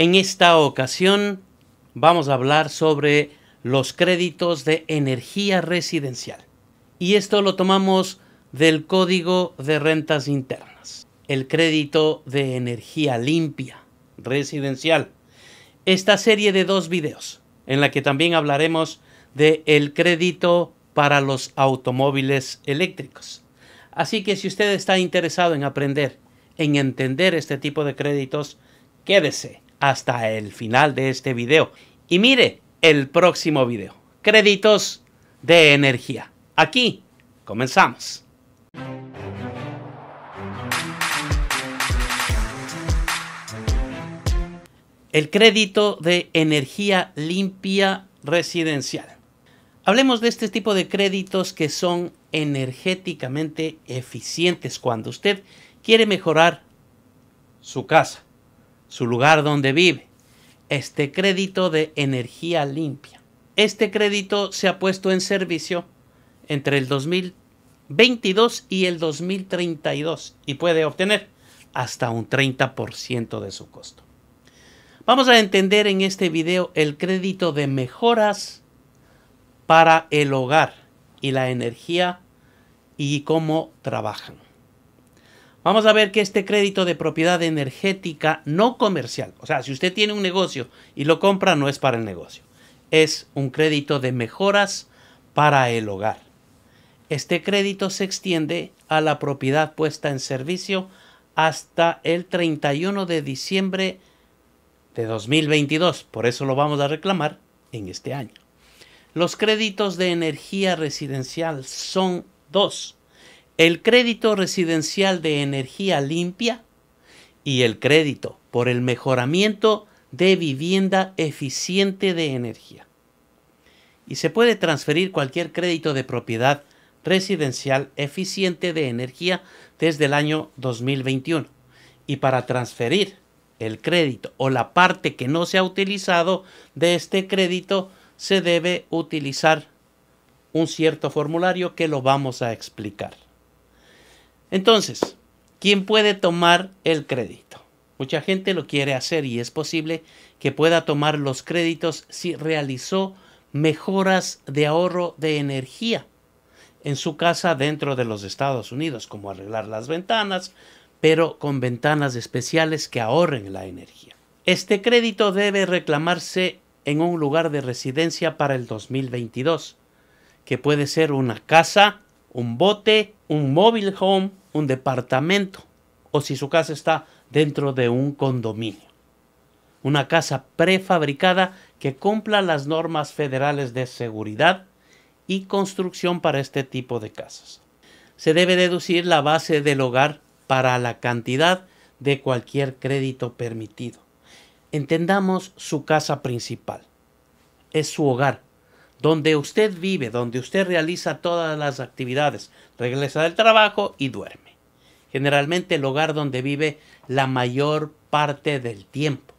En esta ocasión vamos a hablar sobre los créditos de energía residencial. Y esto lo tomamos del Código de Rentas Internas, el crédito de energía limpia residencial. Esta serie de dos videos, en la que también hablaremos de el crédito para los automóviles eléctricos. Así que si usted está interesado en aprender, en entender este tipo de créditos, quédese hasta el final de este video. Y mire el próximo video. Créditos de energía. Aquí comenzamos. El crédito de energía limpia residencial. Hablemos de este tipo de créditos que son energéticamente eficientes cuando usted quiere mejorar su casa su lugar donde vive, este crédito de energía limpia. Este crédito se ha puesto en servicio entre el 2022 y el 2032 y puede obtener hasta un 30% de su costo. Vamos a entender en este video el crédito de mejoras para el hogar y la energía y cómo trabajan. Vamos a ver que este crédito de propiedad energética no comercial, o sea, si usted tiene un negocio y lo compra, no es para el negocio, es un crédito de mejoras para el hogar. Este crédito se extiende a la propiedad puesta en servicio hasta el 31 de diciembre de 2022, por eso lo vamos a reclamar en este año. Los créditos de energía residencial son dos el crédito residencial de energía limpia y el crédito por el mejoramiento de vivienda eficiente de energía. Y se puede transferir cualquier crédito de propiedad residencial eficiente de energía desde el año 2021. Y para transferir el crédito o la parte que no se ha utilizado de este crédito, se debe utilizar un cierto formulario que lo vamos a explicar. Entonces, ¿quién puede tomar el crédito? Mucha gente lo quiere hacer y es posible que pueda tomar los créditos si realizó mejoras de ahorro de energía en su casa dentro de los Estados Unidos, como arreglar las ventanas, pero con ventanas especiales que ahorren la energía. Este crédito debe reclamarse en un lugar de residencia para el 2022, que puede ser una casa, un bote, un móvil home, un departamento o si su casa está dentro de un condominio. Una casa prefabricada que cumpla las normas federales de seguridad y construcción para este tipo de casas. Se debe deducir la base del hogar para la cantidad de cualquier crédito permitido. Entendamos su casa principal. Es su hogar, donde usted vive, donde usted realiza todas las actividades, regresa del trabajo y duerme. Generalmente el hogar donde vive la mayor parte del tiempo.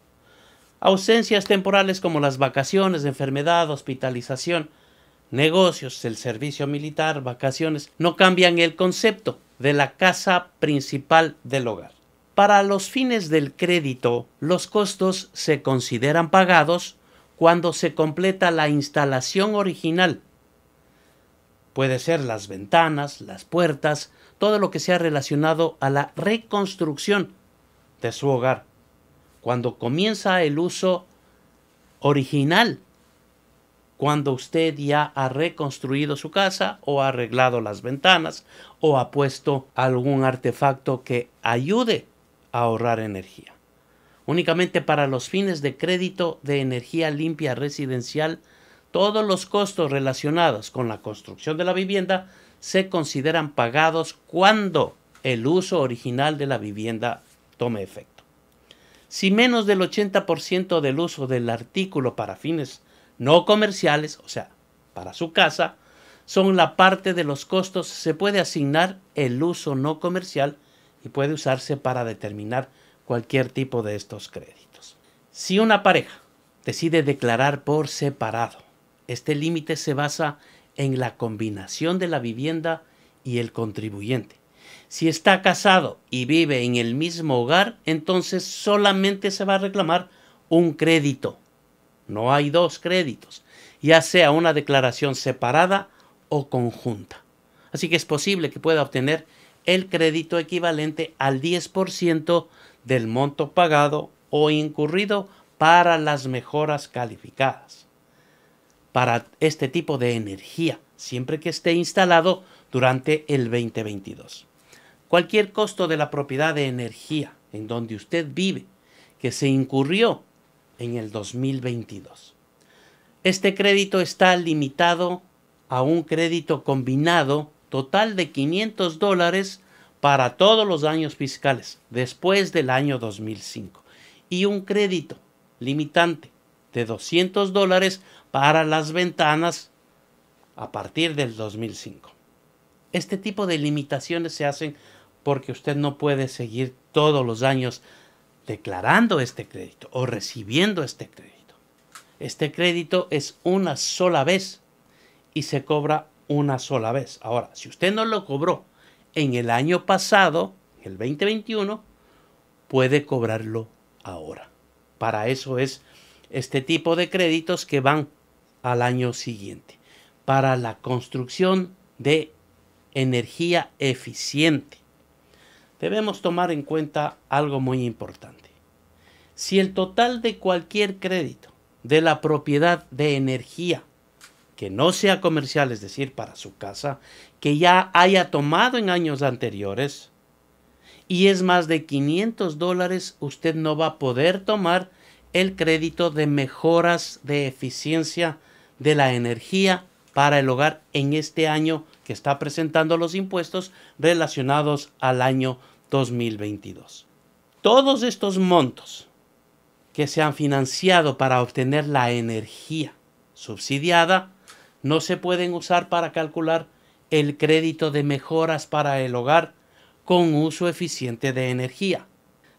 Ausencias temporales como las vacaciones, enfermedad, hospitalización, negocios, el servicio militar, vacaciones, no cambian el concepto de la casa principal del hogar. Para los fines del crédito, los costos se consideran pagados cuando se completa la instalación original. Puede ser las ventanas, las puertas, todo lo que sea relacionado a la reconstrucción de su hogar. Cuando comienza el uso original, cuando usted ya ha reconstruido su casa o ha arreglado las ventanas o ha puesto algún artefacto que ayude a ahorrar energía únicamente para los fines de crédito de energía limpia residencial, todos los costos relacionados con la construcción de la vivienda se consideran pagados cuando el uso original de la vivienda tome efecto. Si menos del 80% del uso del artículo para fines no comerciales, o sea, para su casa, son la parte de los costos, se puede asignar el uso no comercial y puede usarse para determinar cualquier tipo de estos créditos. Si una pareja decide declarar por separado, este límite se basa en la combinación de la vivienda y el contribuyente. Si está casado y vive en el mismo hogar, entonces solamente se va a reclamar un crédito. No hay dos créditos, ya sea una declaración separada o conjunta. Así que es posible que pueda obtener el crédito equivalente al 10% del monto pagado o incurrido para las mejoras calificadas. Para este tipo de energía, siempre que esté instalado durante el 2022. Cualquier costo de la propiedad de energía en donde usted vive que se incurrió en el 2022. Este crédito está limitado a un crédito combinado total de 500 dólares para todos los años fiscales después del año 2005 y un crédito limitante de 200 dólares para las ventanas a partir del 2005. Este tipo de limitaciones se hacen porque usted no puede seguir todos los años declarando este crédito o recibiendo este crédito. Este crédito es una sola vez y se cobra una sola vez. Ahora, si usted no lo cobró en el año pasado, el 2021, puede cobrarlo ahora. Para eso es este tipo de créditos que van al año siguiente, para la construcción de energía eficiente. Debemos tomar en cuenta algo muy importante. Si el total de cualquier crédito de la propiedad de energía que no sea comercial, es decir, para su casa, que ya haya tomado en años anteriores, y es más de 500 dólares, usted no va a poder tomar el crédito de mejoras de eficiencia de la energía para el hogar en este año que está presentando los impuestos relacionados al año 2022. Todos estos montos que se han financiado para obtener la energía subsidiada no se pueden usar para calcular el crédito de mejoras para el hogar con uso eficiente de energía.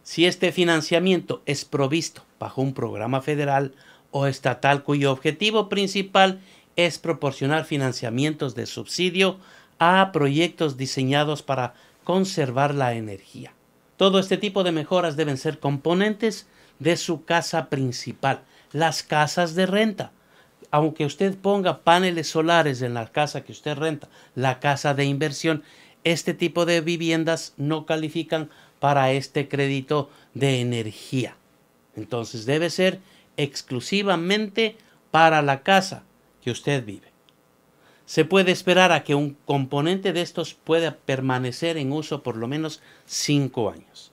Si este financiamiento es provisto bajo un programa federal o estatal cuyo objetivo principal es proporcionar financiamientos de subsidio a proyectos diseñados para conservar la energía. Todo este tipo de mejoras deben ser componentes de su casa principal, las casas de renta, aunque usted ponga paneles solares en la casa que usted renta, la casa de inversión, este tipo de viviendas no califican para este crédito de energía. Entonces debe ser exclusivamente para la casa que usted vive. Se puede esperar a que un componente de estos pueda permanecer en uso por lo menos 5 años.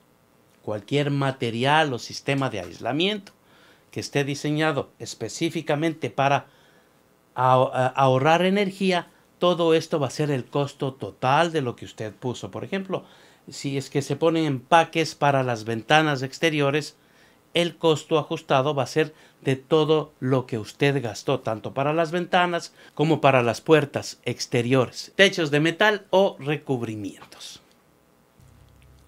Cualquier material o sistema de aislamiento que esté diseñado específicamente para eh, ahorrar energía, todo esto va a ser el costo total de lo que usted puso. Por ejemplo, si es que se ponen empaques para las ventanas exteriores, el costo ajustado va a ser de todo lo que usted gastó, tanto para las ventanas como para las puertas exteriores, techos de metal o recubrimientos.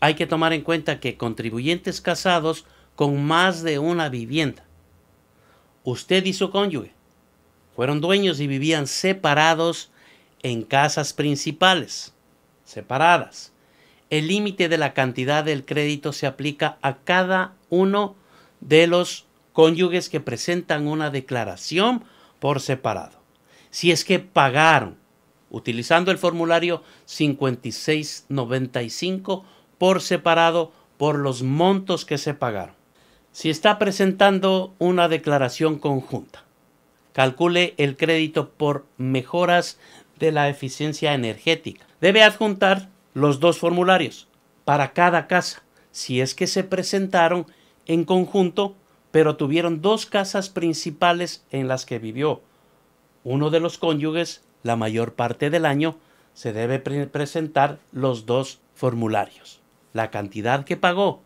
Hay que tomar en cuenta que contribuyentes casados con más de una vivienda Usted y su cónyuge fueron dueños y vivían separados en casas principales, separadas. El límite de la cantidad del crédito se aplica a cada uno de los cónyuges que presentan una declaración por separado. Si es que pagaron utilizando el formulario 5695 por separado por los montos que se pagaron. Si está presentando una declaración conjunta, calcule el crédito por mejoras de la eficiencia energética. Debe adjuntar los dos formularios para cada casa, si es que se presentaron en conjunto, pero tuvieron dos casas principales en las que vivió. Uno de los cónyuges, la mayor parte del año, se debe presentar los dos formularios. La cantidad que pagó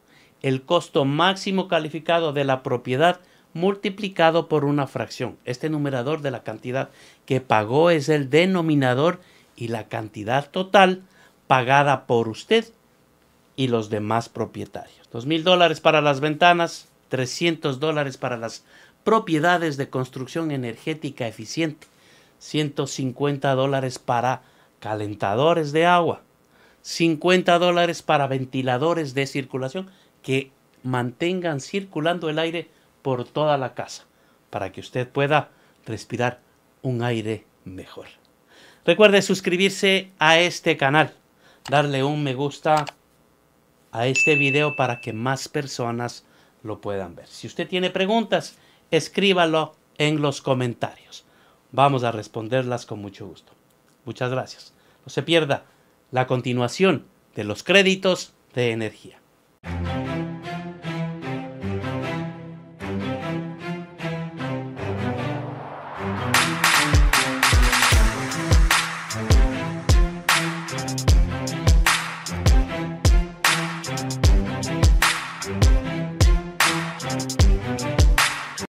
el costo máximo calificado de la propiedad multiplicado por una fracción. Este numerador de la cantidad que pagó es el denominador y la cantidad total pagada por usted y los demás propietarios. $2,000 dólares para las ventanas, 300 dólares para las propiedades de construcción energética eficiente, 150 dólares para calentadores de agua, 50 dólares para ventiladores de circulación, que mantengan circulando el aire por toda la casa para que usted pueda respirar un aire mejor. Recuerde suscribirse a este canal, darle un me gusta a este video para que más personas lo puedan ver. Si usted tiene preguntas, escríbalo en los comentarios. Vamos a responderlas con mucho gusto. Muchas gracias. No se pierda la continuación de los créditos de energía.